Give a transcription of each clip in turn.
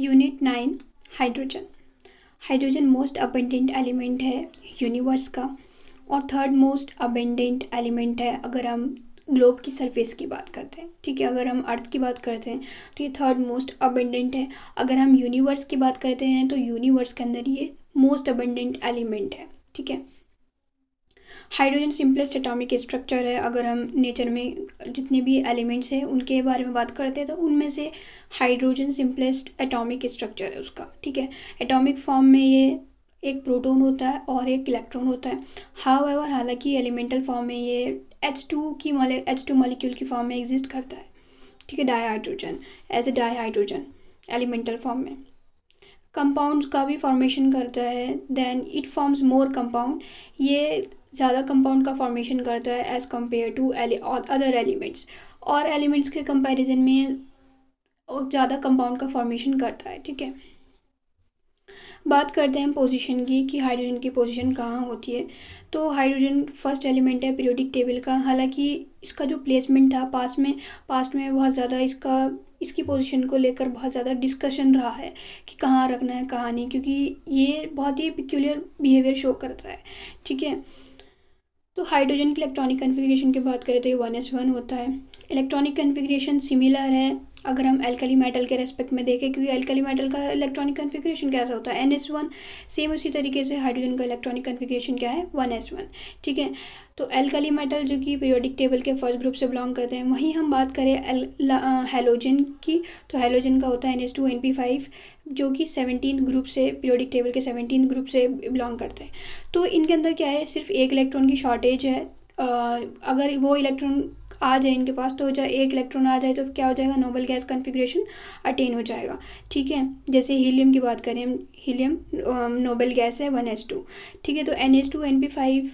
unit nine hydrogen hydrogen most abundant element है universe का और थर्ड मोस्ट अबेंडेंट एलिमेंट है अगर हम ग्लोब की सरफेस की बात करते हैं ठीक है अगर हम अर्थ की बात करते हैं तो ये थर्ड मोस्ट अबेंडेंट है अगर हम यूनिवर्स की बात करते हैं तो यूनिवर्स के अंदर ये मोस्ट अबेंडेंट एलिमेंट है ठीक है हाइड्रोजन सिंपलेस्ट एटॉमिक स्ट्रक्चर है अगर हम नेचर में जितने भी एलिमेंट्स हैं उनके बारे में बात करते हैं तो उनमें से हाइड्रोजन सिंपलेस्ट एटॉमिक स्ट्रक्चर है उसका ठीक है एटॉमिक फॉर्म में ये एक प्रोटोन होता है और एक इलेक्ट्रॉन होता है हाउ एवर हालांकि एलिमेंटल फॉर्म में ये एच टू की एच टू मॉलिक्यूल की फॉर्म में एग्जिस्ट करता है ठीक है dihydrogen as a dihydrogen elemental form में कंपाउंड का भी फॉर्मेशन करता है then it forms more compound ये ज़्यादा कंपाउंड का फॉर्मेशन करता है as compare to other elements और एलिमेंट्स के कंपेरिजन में ज़्यादा कंपाउंड का फॉर्मेशन करता है ठीक है बात करते हैं पोजीशन की कि हाइड्रोजन की पोजीशन कहाँ होती है तो हाइड्रोजन फर्स्ट एलिमेंट है पीरियोडिक टेबल का हालांकि इसका जो प्लेसमेंट था पास में पास्ट में बहुत ज़्यादा इसका इसकी पोजीशन को लेकर बहुत ज़्यादा डिस्कशन रहा है कि कहाँ रखना है कहाँ नहीं क्योंकि ये बहुत ही पिक्यूलियर बिहेवियर शो करता है ठीक है तो हाइड्रोजन की इलेक्ट्रॉनिक कन्फिग्रेशन की बात करें तो ये वन एस वन होता है इलेक्ट्रॉनिक कन्फिग्रेशन सिमिलर है अगर हम एल्कली मेटल के रेस्पेक्ट में देखें क्योंकि एल्कली मेटल का इलेक्ट्रॉनिक कन्फिग्रेशन कैसा होता है एन एस वन सेम उसी तरीके से हाइड्रोजन का इलेक्ट्रॉनिक कन्फिग्रेशन क्या है वन एस वन ठीक है तो एल्कली मेटल जो कि पीरियोडिक टेबल के फर्स्ट ग्रुप से बिलोंग करते हैं वहीं हम बात करें हेलोजन uh, की तो हेलोजन का होता है N S two N P five जो कि सेवनटीन ग्रुप से पीरियोडिक टेबल के सेवनटीन ग्रुप से बिलोंग करते हैं तो इनके अंदर क्या है सिर्फ एक इलेक्ट्रॉन की शॉर्टेज है अगर वो इलेक्ट्रॉन आ जाए इनके पास तो हो जाए एक इलेक्ट्रॉन आ जाए तो क्या हो जाएगा नोबल गैस कन्फिग्रेशन अटेन हो जाएगा ठीक है जैसे हीलियम की बात करें हीलियम नोबल गैस है वन एच टू ठीक है तो N H two N P five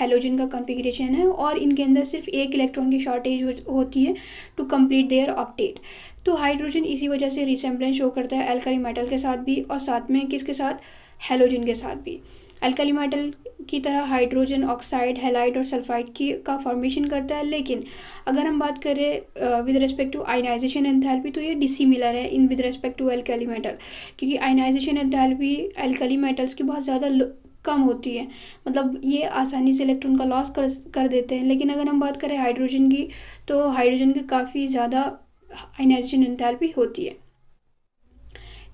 halogen का कॉन्फ़िगरेशन है और इनके अंदर सिर्फ एक इलेक्ट्रॉन की शॉर्टेज हो, होती है टू कंप्लीट देयर ऑक्टेट तो हाइड्रोजन इसी वजह से रिसेम्बलेंस शो करता है एल्कली मेटल के साथ भी और साथ में किसके साथ हेलोजन के साथ भी अल्कली मेटल की तरह हाइड्रोजन ऑक्साइड हेलाइट और सल्फाइड की का फॉर्मेशन करता है लेकिन अगर हम बात करें with respect to ionisation enthalpy तो ये डिसिमिलर है in with respect to alkali metal क्योंकि आइनाइजेशन एंथैल्पी एल्कली मेटल्स की बहुत ज़्यादा कम होती है मतलब ये आसानी से इलेक्ट्रॉन का लॉस कर कर देते हैं लेकिन अगर हम बात करें हाइड्रोजन की तो हाइड्रोजन की काफ़ी ज़्यादा आइनाइजेशन एंथैल्पी होती है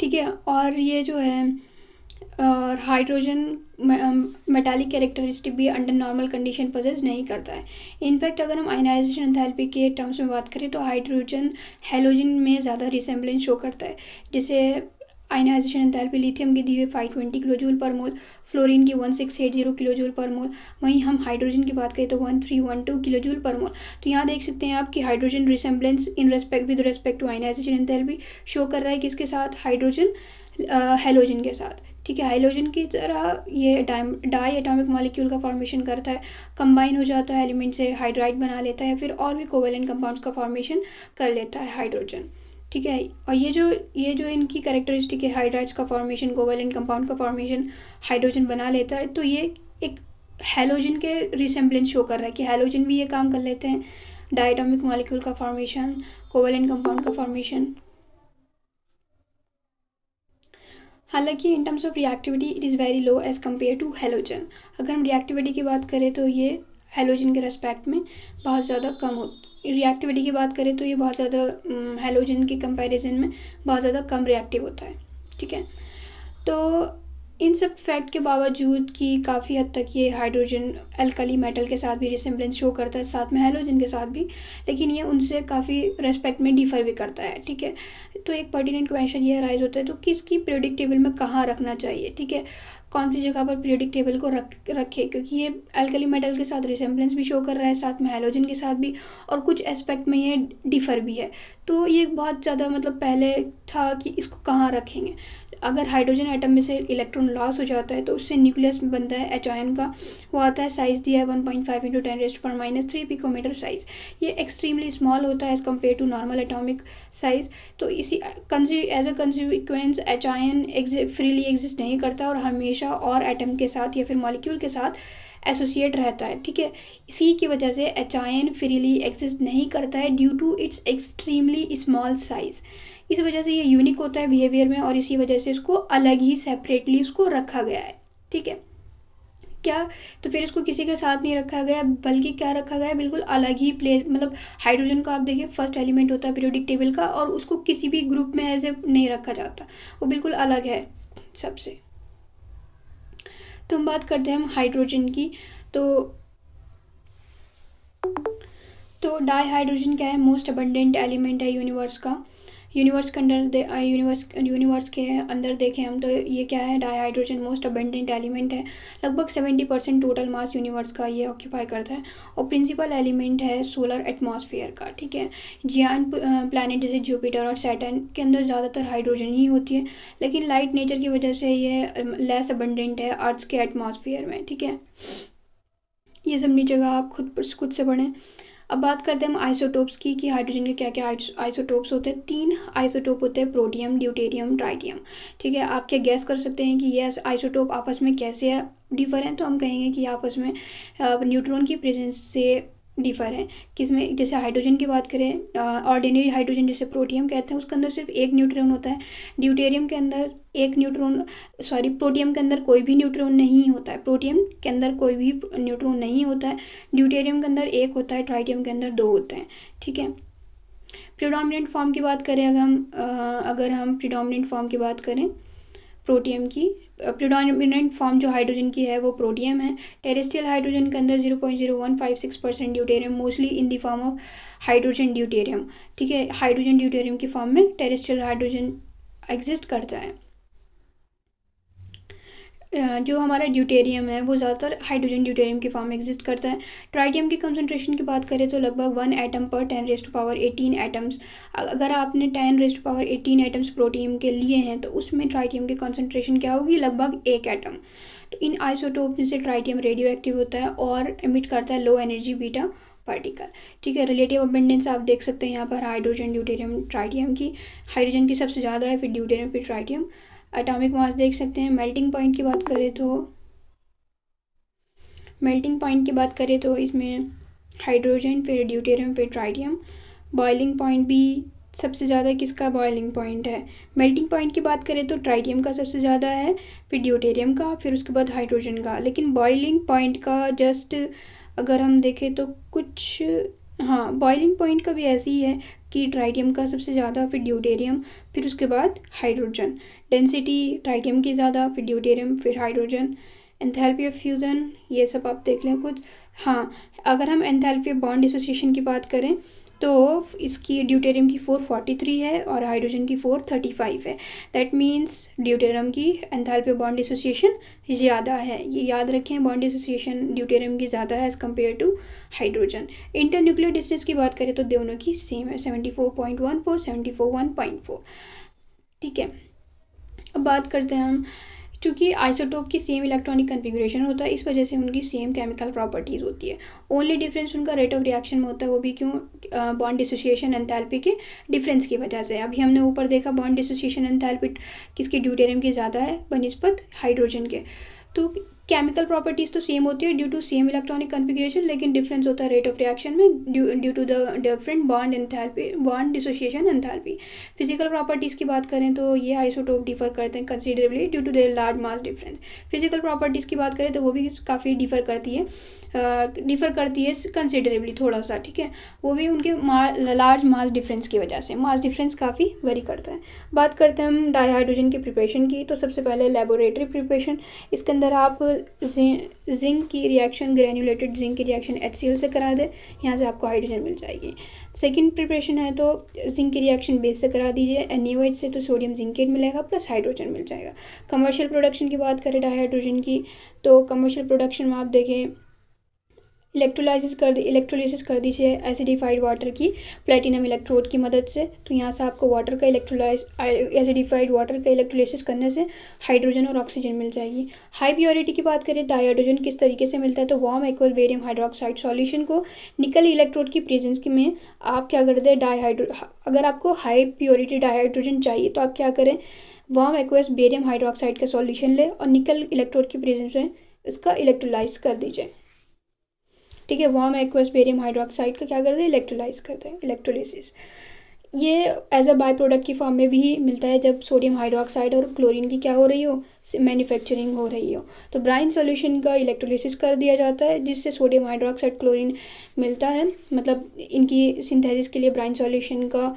ठीक है और ये जो है और हाइड्रोजन मेटालिक कैरेक्टरिस्टिक भी अंडर नॉर्मल कंडीशन पोजेस नहीं करता है इनफैक्ट अगर हम आयनाइजेशन एंथैल्पी के टर्म्स में बात करें तो हाइड्रोजन हेलोजन में ज़्यादा रिसेम्बलेंस शो करता है जैसे आयनाइजेशन एंथैल्पी लिथियम की दी हुई five twenty kilojoule per mole fluorine की one six eight zero kilojoule per mole वहीं हम हाइड्रोजन की बात करें तो one three one two kilojoule per mole तो यहाँ देख सकते हैं आप कि hydrogen resemblance in respect with respect to ionisation enthalpy show कर रहा है किसके साथ हाइड्रोजन हेलोजन के साथ ठीक है हाइलोजन की तरह ये डाई एटॉमिक मालिक्यूल का फॉर्मेशन करता है कंबाइन हो जाता है एलिमेंट से हाइड्राइड बना लेता है फिर और भी कोवेलेंट कंपाउंड्स का फॉर्मेशन कर लेता है हाइड्रोजन ठीक है और ये जो ये जो इनकी करेक्टरिस्टिक है हाइड्राइड्स का फॉर्मेशन कोवेलेंट कंपाउंड का फॉर्मेशन हाइड्रोजन बना लेता है तो ये एक हेलोजन के रिसेम्बलेंस शो कर रहा है कि हेलोजन भी ये काम कर लेते हैं डाइटॉमिक मॉलिक्यूल का फॉर्मेशन कोवेलेंट कंपाउंड का फॉर्मेशन हालांकि in terms of reactivity it is very low as compare to halogen अगर हम रिएक्टिविटी की बात करें तो ये हेलोजन के रेस्पेक्ट में बहुत ज़्यादा कम हो रिएक्टिविटी की बात करें तो ये बहुत ज़्यादा हेलोजन के कंपैरिजन में बहुत ज़्यादा कम रिएक्टिव होता है ठीक है तो इन सब फैक्ट के बावजूद कि काफ़ी हद तक ये हाइड्रोजन एल्कली मेटल के साथ भी रिसम्बलेंस शो करता है साथ में हेलोजन के साथ भी लेकिन ये उनसे काफ़ी रेस्पेक्ट में डिफर भी करता है ठीक है तो एक पर्टिनेंट क्वेश्चन ये राइज होता है तो किसकी पीरियोडिक टेबल में कहाँ रखना चाहिए ठीक है कौन सी जगह पर पीरियोडिक टेबल को रख रखे क्योंकि ये एल्कली मेटल के साथ रिसम्बलेंस भी शो कर रहा है साथ में हेलोजन के साथ भी और कुछ एस्पेक्ट में ये डिफ़र भी है तो ये बहुत ज़्यादा मतलब पहले था कि इसको कहाँ रखेंगे अगर हाइड्रोजन आइटम में से इलेक्ट्रॉन लॉस हो जाता है तो उससे न्यूक्लियस बनता है एच आयन का वो आता है साइज़ दिया है one point five into ten rest पर माइनस थ्री पिकोमीटर साइज़ ये एक्सट्रीमली स्मॉल होता है as compare to normal atomic size तो इसी कंज्यू as a consequence H ion freely exist नहीं करता और हमेशा और एटम के साथ या फिर मॉलिक्यूल के साथ एसोसिएट रहता है ठीक है इसी की वजह से एच आयन फ्रीली एग्जिस्ट नहीं करता है due to its extremely small size इस वजह से ये यूनिक होता है बिहेवियर में और इसी वजह से इसको अलग ही सेपरेटली इसको रखा गया है ठीक है क्या तो फिर इसको किसी के साथ नहीं रखा गया बल्कि क्या रखा गया बिल्कुल अलग ही प्ले मतलब हाइड्रोजन का आप देखिए फर्स्ट एलिमेंट होता है पीरियोडिक टेबल का और उसको किसी भी ग्रुप में ऐसे नहीं रखा जाता वो बिल्कुल अलग है सबसे तो हम बात करते हैं हम हाइड्रोजन की तो तो डाई हाइड्रोजन क्या है मोस्ट अबंडेंट एलिमेंट है यूनिवर्स का यूनिवर्स के अंदर यूनिवर्स यूनिवर्स के अंदर देखें हम तो ये क्या है डाईहाइड्रोजन मोस्ट अबेंडेंट एलिमेंट है लगभग seventy percent total mass universe का ये ऑक्यूपाई करता है और प्रिंसिपल एलिमेंट है सोलर एटमॉस्फेयर का ठीक है जियान प्लानट uh, जैसे जुपिटर और सैटन के अंदर ज़्यादातर हाइड्रोजन ही होती है लेकिन लाइट नेचर की वजह से ये लेस um, अबेंडेंट है अर्थ के एटमॉस्फेयर में ठीक है ये सब अपनी जगह आप खुद खुद से पढ़ें अब बात करते हैं हम आइसोटोप्स की कि हाइड्रोजन के क्या क्या आइसोटोप्स होते हैं तीन आइसोटोप होते हैं प्रोटियम ड्यूटेरियम ट्राइटियम ठीक है आप क्या गैस कर सकते हैं कि ये आइसोटोप आपस में कैसे डिफर हैं तो हम कहेंगे कि आपस में न्यूट्रॉन की प्रेजेंस से डिफ़र है किसमें जैसे हाइड्रोजन की बात करें ऑर्डिनरी हाइड्रोजन जैसे प्रोटियम कहते हैं उसके अंदर सिर्फ एक न्यूट्रॉन होता है ड्यूटेरियम के अंदर एक न्यूट्रॉन सॉरी प्रोटियम के अंदर कोई भी न्यूट्रॉन नहीं होता है प्रोटियम के अंदर कोई भी न्यूट्रॉन नहीं होता है ड्यूटेरियम के अंदर एक होता है ट्राइटियम के अंदर दो होते हैं ठीक है प्रिडोमिनेंट फॉर्म की बात करें अगर हम अगर हम प्रिडोमिनेंट फॉर्म की बात करें प्रोटियम की प्रोडोमिनेंट फॉर्म जो हाइड्रोजन की है वो प्रोटियम है टेरेस्ट्रियल हाइड्रोजन के अंदर zero point zero one five six percent deuterium mostly in the form of hydrogen deuterium ठीक है हाइड्रोजन ड्यूटेरियम की फॉर्म में टेरेस्ट्रियल हाइड्रोजन एग्जिस्ट करता है जो हमारा ड्यूटेरियम है वो ज़्यादातर हाइड्रोजन ड्यूटेरियम के फॉर्म में एग्जिस्ट करता है ट्राइटियम की कंसनट्रेशन की बात करें तो लगभग one atom per ten rest power eighteen atoms अगर आपने ten rest power eighteen atoms protium के लिए हैं तो उसमें ट्राइटियम की कंसनट्रेशन क्या होगी लगभग एक एटम तो इन आइसोटोप में से ट्राइटियम रेडियो एक्टिव होता है और एमिट करता है लो एनर्जी बीटा पार्टिकल ठीक है रिलेटिव अबेंडेंस आप देख सकते हैं यहाँ पर हाइड्रोजन ड्यूटेरियम ट्राइटियम की हाइड्रोजन की सबसे ज़्यादा है फिर ड्यूटेरियम फिर ट्राइटियम अटामिक मास देख सकते हैं मेल्टिंग पॉइंट की बात करें तो मेल्टिंग पॉइंट की बात करें तो इसमें हाइड्रोजन फिर ड्यूटेरियम फिर ट्राइडियम बॉइलिंग पॉइंट भी सबसे ज़्यादा किसका बॉइलिंग पॉइंट है मेल्टिंग पॉइंट की बात करें तो ट्राइडियम का सबसे ज़्यादा है फिर ड्यूटेरियम का फिर उसके बाद हाइड्रोजन का लेकिन बॉइलिंग पॉइंट का जस्ट अगर हम देखें तो कुछ हाँ बॉइलिंग पॉइंट का भी ऐसे ही है कि ट्राइटियम का सबसे ज़्यादा फिर ड्यूटेरियम फिर उसके बाद हाइड्रोजन डेंसिटी ट्राइटियम की ज़्यादा फिर ड्यूटेरियम फिर हाइड्रोजन एंथैल्पी ऑफ फ्यूज़न ये सब आप देख लें कुछ हाँ अगर हम एंथैल्पी बॉन्ड एसोसिएशन की बात करें तो इसकी ड्यूटेरियम की फोर फोर्टी थ्री है और हाइड्रोजन की फोर थर्टी फाइव है दैट मीन्स ड्यूटेरियम की एंथैल्पी बॉन्ड एसोसिएशन ज़्यादा है ये याद रखें बॉन्ड एसोसिएशन ड्यूटेरियम की ज़्यादा है as compare to hydrogen internuclear distance की बात करें तो दोनों की सेम है seventy four point one four seventy four one point four ठीक है अब बात करते हैं हम चूँकि आइसोटोप की सेम इलेक्ट्रॉनिक कन्फिग्रेशन होता है इस वजह से उनकी सेम केमिकल प्रॉपर्टीज़ होती है ओनली डिफरेंस उनका रेट ऑफ रिएक्शन में होता है वो भी क्यों बॉन्ड डिसोसिएशन एंथैल्पी के डिफरेंस की वजह से अभी हमने ऊपर देखा बॉन्ड डिसोसिएशन एंथैल्पी किसकी ड्यूटेरियम की ज़्यादा है बनस्पत हाइड्रोजन के तो केमिकल प्रॉपर्टीज़ तो सेम होती है due to same electronic configuration लेकिन डिफरेंस होता है रेट ऑफ रिएक्शन में due to the different bond enthalpy bond dissociation enthalpy physical properties की बात करें तो ये आइसोटोप डिफर करते हैं considerably due to their large mass difference physical properties की बात करें तो वो भी काफ़ी डिफर करती है डिफर uh, करती है कंसिडरेबली थोड़ा सा ठीक है वो भी उनके लार्ज मास डिफरेंस की वजह से मास डिफरेंस काफ़ी वेरी करता है बात करते हैं हम डाई हाइड्रोजन की प्रिपरेशन की तो सबसे पहले लेबोरेटरी प्रिपरेशन इसके अंदर आप जिंक की रिएक्शन ग्रेनुलेटेड जिंक की रिएक्शन एच से करा दे यहाँ से आपको हाइड्रोजन मिल जाएगी सेकंड प्रिपरेशन है तो जिंक की रिएक्शन बेस से करा दीजिए एन से तो सोडियम जिंकेट मिलेगा प्लस हाइड्रोजन मिल जाएगा कमर्शियल प्रोडक्शन की बात करें हाइड्रोजन की तो कमर्शियल प्रोडक्शन में आप देखें इलेक्ट्रोलाइसिस कर दी इलेक्ट्रोलाइसिस कर दीजिए एसिडिफाइड वाटर की प्लेटिनम इलेक्ट्रोड की मदद से तो यहाँ से आपको वाटर का इलेक्ट्रोलाइज एसिडिफाइड वाटर का इलेक्ट्रोलाइसिस करने से हाइड्रोजन और ऑक्सीजन मिल जाएगी हाई प्योरिटी की बात करें डाइहाइड्रोजन किस तरीके से मिलता है तो warm aqueous barium hydroxide solution को निकल इलेक्ट्रोड की प्रेजेंस की में आप क्या करते हैं डाईहाइड्रो अगर आपको हाई प्योरिटी डाइहाइड्रोजन चाहिए तो आप क्या करें वार्म एक्वेस बेरियम हाइड्रोक्साइड का सॉल्यूशन लें और निकल इलेक्ट्रोड की प्रेजेंस में इसका इलेक्ट्रोलाइज कर दीजिए ठीक है वॉम एक्वस बेरियम हाइड्रोक्साइड का क्या करते हैं इलेक्ट्रोलाइज करते हैं इलेक्ट्रोलिस ये एज अ बाय प्रोडक्ट की फॉर्म में भी मिलता है जब सोडियम हाइड्रोक्साइड और क्लोरीन की क्या हो रही हो मैन्युफैक्चरिंग हो रही हो तो ब्राइन सॉल्यूशन का इलेक्ट्रोलिसिस कर दिया जाता है जिससे सोडियम हाइड्रोक्साइड क्लोरीन मिलता है मतलब इनकी सिंथेसिस के लिए ब्राइन सॉल्यूशन का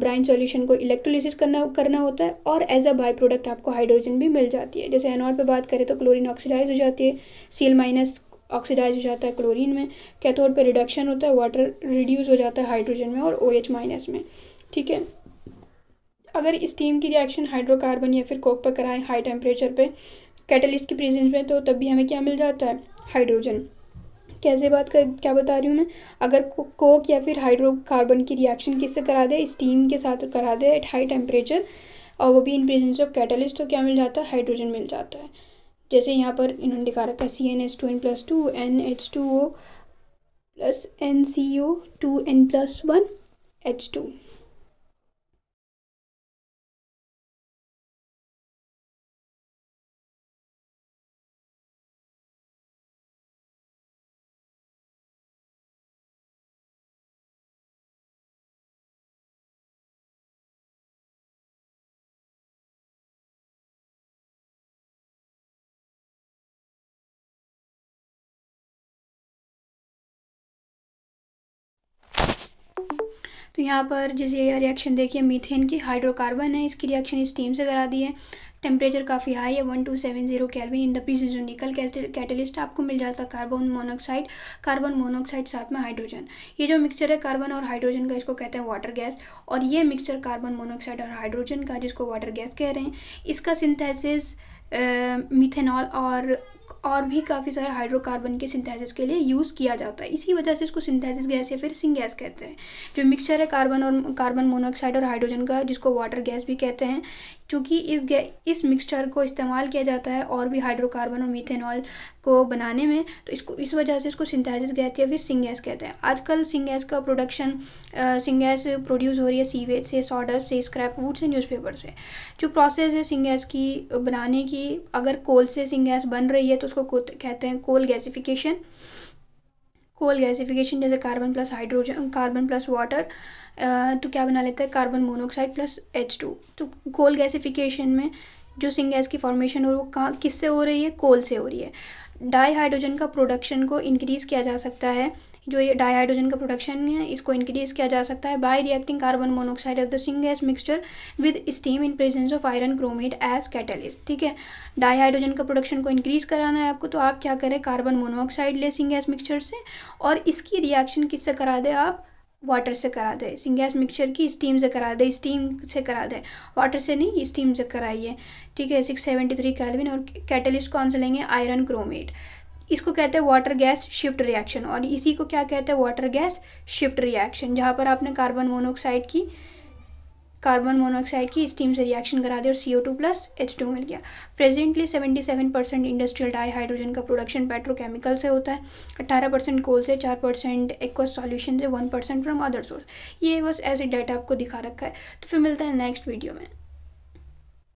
ब्राइन सॉल्यूशन को इलेक्ट्रोलिसिस करना करना होता है और एज अ बाई प्रोडक्ट आपको हाइड्रोजन भी मिल जाती है जैसे एनॉर पर बात करें तो क्लोरीन ऑक्सीडाइज हो जाती है सील माइनस ऑक्सीडाइज हो जाता है क्लोरीन में कैथोड पे रिडक्शन होता है वाटर रिड्यूस हो जाता है हाइड्रोजन में और ओ एच माइनस में ठीक है अगर स्टीम की रिएक्शन हाइड्रोकार्बन या फिर कोक पर कराएं हाई टेम्परेचर पे कैटलिस्ट की प्रेजेंस में तो तब भी हमें क्या मिल जाता है हाइड्रोजन कैसे बात कर क्या बता रही हूँ मैं अगर को, कोक या फिर हाइड्रोकार्बन की रिएक्शन किससे करा दे स्टीम के साथ करा दे एट हाई टेम्परेचर और वो भी इन प्रेजेंस ऑफ कैटलिस्ट तो क्या मिल जाता है हाइड्रोजन मिल जाता है जैसे यहाँ पर इन्होंने दिखा रखा है C N H two N plus two N H two O plus N C O two N plus one H two तो यहाँ पर जैसे यह रिएक्शन देखिए मीथेन की हाइड्रोकार्बन है इसकी रिएक्शन स्टीम से करा दी है टेम्परेचर काफ़ी हाई है one two seven zero kelvin in the जो निकल कैटलिस्ट आपको मिल जाता है कार्बन मोनोक्साइड कार्बन मोनोक्साइड साथ में हाइड्रोजन ये जो मिक्सचर है कार्बन और हाइड्रोजन का इसको कहते हैं वाटर गैस और ये मिक्सचर कार्बन मोनोक्साइड और हाइड्रोजन का जिसको वाटर गैस कह रहे हैं इसका सिंथेसिस मीथेनॉल और और भी काफ़ी सारे हाइड्रोकार्बन के सिंथेसिस के लिए यूज़ किया जाता है इसी वजह से इसको सिंथेसिस गैस या फिर सिंग गैस कहते हैं जो मिक्सचर है कार्बन और कार्बन मोनोऑक्साइड और हाइड्रोजन का जिसको वाटर गैस भी कहते हैं क्योंकि इस इस मिक्सचर को इस्तेमाल किया जाता है और भी हाइड्रोकार्बन और मीथेनॉल को बनाने में तो इसको इस वजह से इसको सिंथेसिस गैस या फिर सिंग गैस कहते हैं आजकल सिंग गैस का प्रोडक्शन सिंग गैस प्रोड्यूस हो रही है सीवेज से सॉडस्ट से स्क्रैप वुड से न्यूज़पेपर से जो प्रोसेस है सिंग गैस की बनाने की अगर कोल से सिंग गैस बन रही है तो उसको कहते हैं कोल गैसिफिकेशन कोल गैसिफिकेशन जैसे carbon plus hydrogen carbon plus water तो क्या बना लेते हैं carbon monoxide plus H two तो कोल गैसिफिकेशन में जो सिंग गैस की फॉर्मेशन हो वो कहाँ किससे हो रही है कोल से हो रही है डाई हाइड्रोजन का प्रोडक्शन को इंक्रीज़ किया जा सकता है जो ये डाईहाइड्रोजन का प्रोडक्शन है इसको इंक्रीज किया जा सकता है by reacting carbon monoxide of the syn gas mixture with steam in presence of iron chromate as catalyst ठीक है डाईहाइड्रोजन का प्रोडक्शन को इंक्रीज कराना है आपको तो आप क्या करें कार्बन मोनोऑक्साइड ले सिंग गैस मिक्सचर से और इसकी रिएक्शन किससे करा दें आप वाटर से करा सिंग गैस मिक्सचर की स्टीम से करा दें स्टीम से करा दें वाटर से नहीं स्टीम से कराइए ठीक है सिक्स सेवेंटी थ्री कैलविन और कैटलिस्ट कौन से लेंगे आयरन क्रोमेट इसको कहते हैं वाटर गैस शिफ्ट रिएक्शन और इसी को क्या कहते हैं वाटर गैस शिफ्ट रिएक्शन जहाँ पर आपने कार्बन मोनोऑक्साइड की कार्बन मोनोऑक्साइड की स्टीम से रिएक्शन करा दी और C O two plus H two मिल गया presently seventy seven percent industrial dihydrogen का प्रोडक्शन पेट्रोकेमिकल से होता है अट्ठारह परसेंट कोल से चार परसेंट एक्वा सॉल्यूशन से one percent from other source ये बस ऐसे डाटा आपको दिखा रखा है तो फिर मिलता है नेक्स्ट वीडियो में